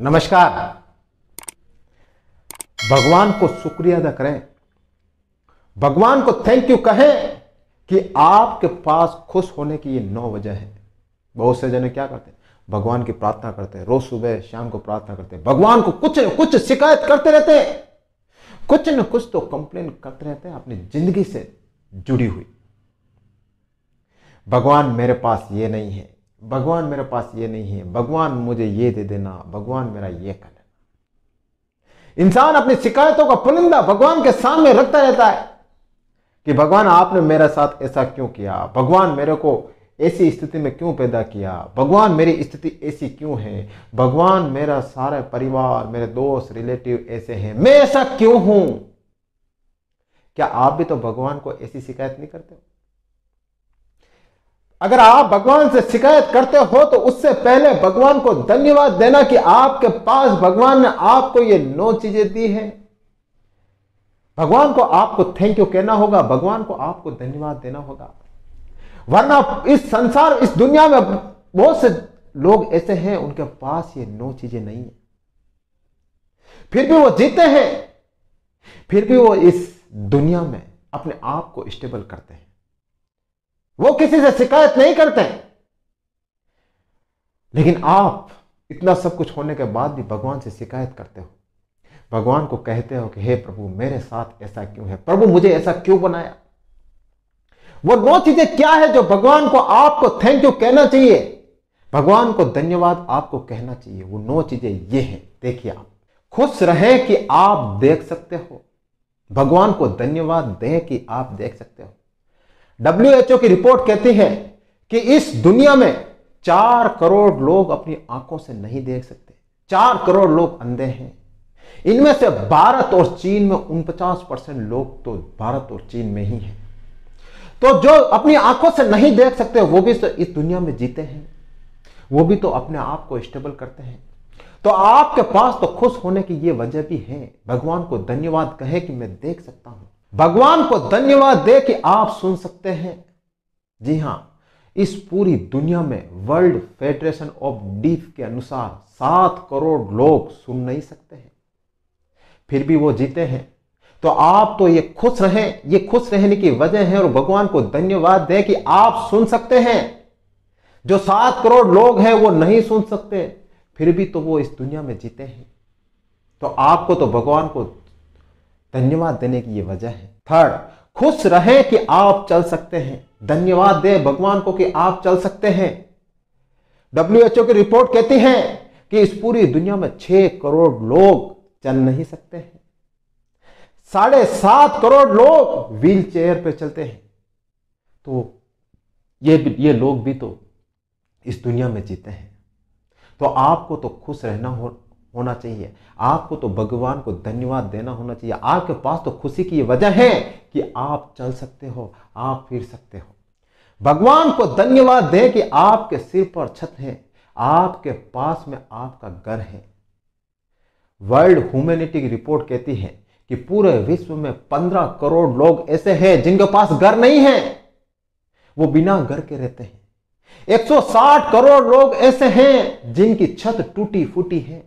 नमस्कार भगवान को शुक्रिया अदा करें भगवान को थैंक यू कहें कि आपके पास खुश होने की ये नौ वजह है बहुत से जने क्या करते हैं भगवान की प्रार्थना करते हैं रोज सुबह शाम को प्रार्थना करते हैं भगवान को कुछ न कुछ शिकायत करते रहते हैं कुछ न कुछ तो कंप्लेन करते रहते हैं अपनी जिंदगी से जुड़ी हुई भगवान मेरे पास ये नहीं है भगवान मेरे पास ये नहीं है भगवान मुझे ये दे देना भगवान मेरा ये कर देना इंसान अपनी शिकायतों का पुनिंदा भगवान के सामने रखता रहता है कि भगवान आपने मेरे साथ ऐसा क्यों किया भगवान मेरे को ऐसी स्थिति में क्यों पैदा किया भगवान मेरी स्थिति ऐसी क्यों है भगवान मेरा सारा परिवार मेरे दोस्त रिलेटिव ऐसे हैं मैं ऐसा क्यों हूं क्या आप भी तो भगवान को ऐसी शिकायत नहीं करते हो अगर आप भगवान से शिकायत करते हो तो उससे पहले भगवान को धन्यवाद देना कि आपके पास भगवान ने आपको ये नौ चीजें दी हैं भगवान को आपको थैंक यू कहना होगा भगवान को आपको धन्यवाद देना होगा वरना इस संसार इस दुनिया में बहुत से लोग ऐसे हैं उनके पास ये नौ चीजें नहीं है फिर भी वो जीते हैं फिर भी वो इस दुनिया में अपने आप को स्टेबल करते हैं वो किसी से शिकायत नहीं करते लेकिन आप इतना सब कुछ होने के बाद भी भगवान से शिकायत करते हो भगवान को कहते हो कि हे प्रभु मेरे साथ ऐसा क्यों है प्रभु मुझे ऐसा क्यों बनाया वो नौ चीजें क्या है जो भगवान को आपको थैंक यू कहना चाहिए भगवान को धन्यवाद आपको कहना चाहिए वो नौ चीजें ये हैं देखिए आप खुश रहें कि आप देख सकते हो भगवान को धन्यवाद दें कि आप देख सकते हो डब्ल्यूएचओ की रिपोर्ट कहती है कि इस दुनिया में चार करोड़ लोग अपनी आंखों से नहीं देख सकते चार करोड़ लोग अंधे हैं इनमें से भारत और चीन में उनपचास परसेंट लोग तो भारत और चीन में ही हैं तो जो अपनी आंखों से नहीं देख सकते वो भी तो इस दुनिया में जीते हैं वो भी तो अपने आप को स्टेबल करते हैं तो आपके पास तो खुश होने की ये वजह भी है भगवान को धन्यवाद कहे कि मैं देख सकता हूं भगवान को धन्यवाद दे कि आप सुन सकते हैं जी हां इस पूरी दुनिया में वर्ल्ड फेडरेशन ऑफ डीफ के अनुसार सात करोड़ लोग सुन नहीं सकते हैं फिर भी वो जीते हैं तो आप तो ये खुश रहें ये खुश रहने की वजह है और भगवान को धन्यवाद दें कि आप सुन सकते हैं जो सात करोड़ लोग हैं वो नहीं सुन सकते फिर भी तो वो इस दुनिया में जीते हैं तो आपको तो भगवान को धन्यवाद देने की ये वजह है थर्ड खुश रहे कि आप चल सकते हैं धन्यवाद दें भगवान को कि आप चल सकते हैं डब्ल्यू एच ओ की रिपोर्ट कहती है कि इस पूरी दुनिया में छह करोड़ लोग चल नहीं सकते हैं साढ़े सात करोड़ लोग व्हील चेयर पर चलते हैं तो ये ये लोग भी तो इस दुनिया में जीते हैं तो आपको तो खुश रहना हो होना चाहिए आपको तो भगवान को धन्यवाद देना होना चाहिए आपके पास तो खुशी की वजह है कि आप चल सकते हो आप फिर सकते हो भगवान को धन्यवाद दें कि आपके सिर पर छत है आपके पास में आपका घर है वर्ल्ड ह्यूमैनिटी की रिपोर्ट कहती है कि पूरे विश्व में पंद्रह करोड़ लोग ऐसे हैं जिनके पास घर नहीं है वो बिना घर के रहते हैं 160 करोड़ लोग ऐसे हैं जिनकी छत टूटी फूटी है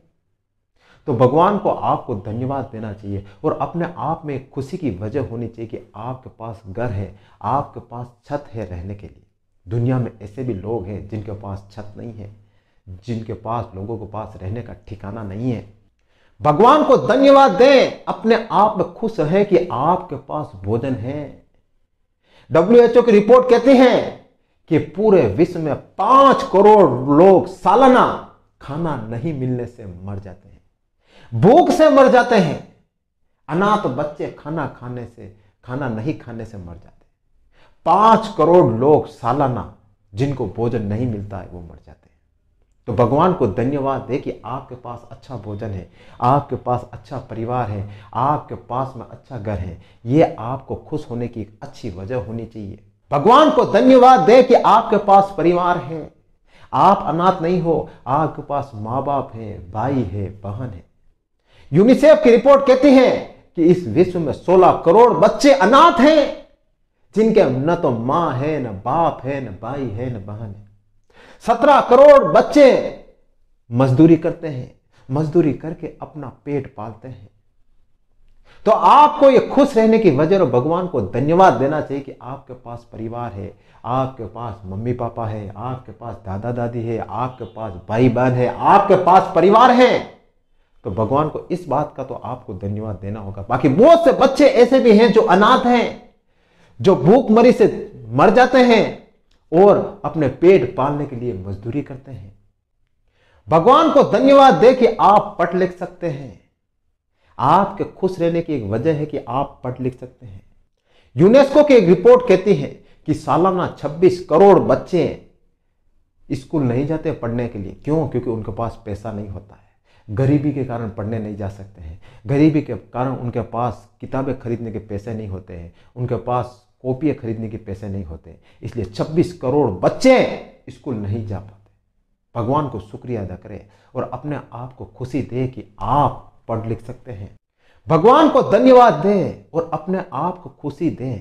तो भगवान को आपको धन्यवाद देना चाहिए और अपने आप में खुशी की वजह होनी चाहिए कि आपके पास घर है आपके पास छत है रहने के लिए दुनिया में ऐसे भी लोग हैं जिनके पास छत नहीं है जिनके पास लोगों के पास रहने का ठिकाना नहीं है भगवान को धन्यवाद दें अपने आप में खुश रहें कि आपके पास भोजन है डब्ल्यू एच ओ की रिपोर्ट कहती है कि पूरे विश्व में पांच करोड़ लोग सालाना खाना नहीं मिलने से मर जाते हैं भूख से मर जाते हैं अनाथ बच्चे खाना खाने से खाना नहीं खाने से मर जाते पांच करोड़ लोग सालाना जिनको भोजन नहीं मिलता है वो मर जाते हैं तो भगवान को धन्यवाद दे कि आपके पास अच्छा भोजन है आपके पास अच्छा परिवार है आपके पास में अच्छा घर है ये आपको खुश होने की एक अच्छी वजह होनी चाहिए भगवान को धन्यवाद दे कि आपके पास परिवार है आप अनाथ नहीं हो आपके पास माँ बाप है भाई है बहन है यूनिसेफ की रिपोर्ट कहती है कि इस विश्व में 16 करोड़ बच्चे अनाथ हैं जिनके न तो मां है न बाप है न भाई है न बहन है सत्रह करोड़ बच्चे मजदूरी करते हैं मजदूरी करके अपना पेट पालते हैं तो आपको ये खुश रहने की वजह और भगवान को धन्यवाद देना चाहिए कि आपके पास परिवार है आपके पास मम्मी पापा है आपके पास दादा दादी है आपके पास भाई बहन है आपके पास परिवार है तो भगवान को इस बात का तो आपको धन्यवाद देना होगा बाकी बहुत से बच्चे ऐसे भी हैं जो अनाथ हैं जो भूखमरी से मर जाते हैं और अपने पेट पालने के लिए मजदूरी करते हैं भगवान को धन्यवाद दे कि आप पढ़ लिख सकते हैं आपके खुश रहने की एक वजह है कि आप पढ़ लिख सकते हैं यूनेस्को की एक रिपोर्ट कहती है कि सालाना 26 करोड़ बच्चे स्कूल नहीं जाते पढ़ने के लिए क्यों क्योंकि उनके पास पैसा नहीं होता है गरीबी के कारण पढ़ने नहीं जा सकते हैं गरीबी के कारण उनके पास किताबें खरीदने के पैसे नहीं होते हैं उनके पास कॉपियाँ खरीदने के पैसे नहीं होते इसलिए 26 करोड़ बच्चे स्कूल नहीं जा पाते भगवान को शुक्रिया अदा करें और अपने आप को खुशी दें कि आप पढ़ लिख सकते हैं भगवान को धन्यवाद दें और अपने आप को खुशी दें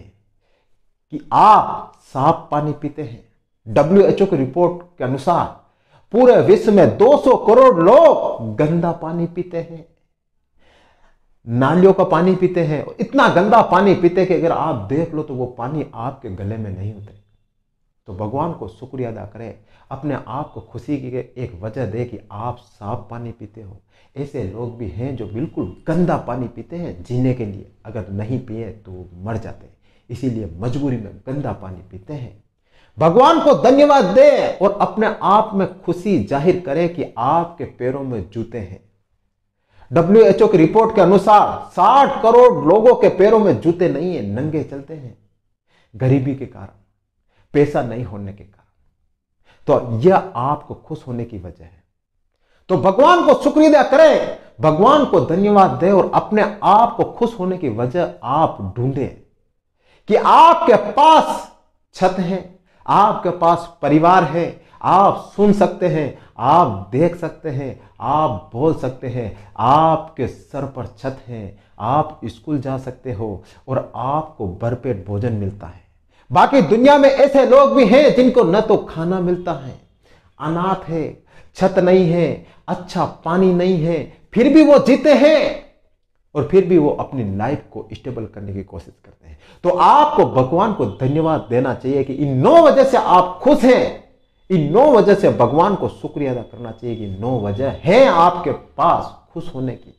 कि आप साफ पानी पीते हैं डब्ल्यू की रिपोर्ट के अनुसार पूरे विश्व में 200 करोड़ लोग गंदा पानी पीते हैं नालियों का पानी पीते हैं इतना गंदा पानी पीते कि अगर आप देख लो तो वो पानी आपके गले में नहीं उतरे तो भगवान को शुक्रिया अदा करें अपने आप को खुशी की एक वजह दे कि आप साफ पानी पीते हो ऐसे लोग भी हैं जो बिल्कुल गंदा पानी पीते हैं जीने के लिए अगर नहीं पिए तो मर जाते हैं इसीलिए मजबूरी में गंदा पानी पीते हैं भगवान को धन्यवाद दे और अपने आप में खुशी जाहिर करें कि आपके पैरों में जूते हैं डब्ल्यू ओ की रिपोर्ट के अनुसार 60 करोड़ लोगों के पैरों में जूते नहीं है नंगे चलते हैं गरीबी के कारण पैसा नहीं होने के कारण तो यह आपको खुश होने की वजह है तो भगवान को शुक्रिया करें भगवान को धन्यवाद दें और अपने आप को खुश होने की वजह आप ढूंढें कि आपके पास छत है आपके पास परिवार है आप सुन सकते हैं आप देख सकते हैं आप बोल सकते हैं आपके सर पर छत है आप स्कूल जा सकते हो और आपको भरपेट भोजन मिलता है बाकी दुनिया में ऐसे लोग भी हैं जिनको न तो खाना मिलता है अनाथ है छत नहीं है अच्छा पानी नहीं है फिर भी वो जीते हैं और फिर भी वो अपनी लाइफ को स्टेबल करने की कोशिश करते हैं तो आपको भगवान को धन्यवाद देना चाहिए कि इन नौ वजह से आप खुश हैं इन नौ वजह से भगवान को शुक्रिया अदा करना चाहिए कि नौ वजह है आपके पास खुश होने की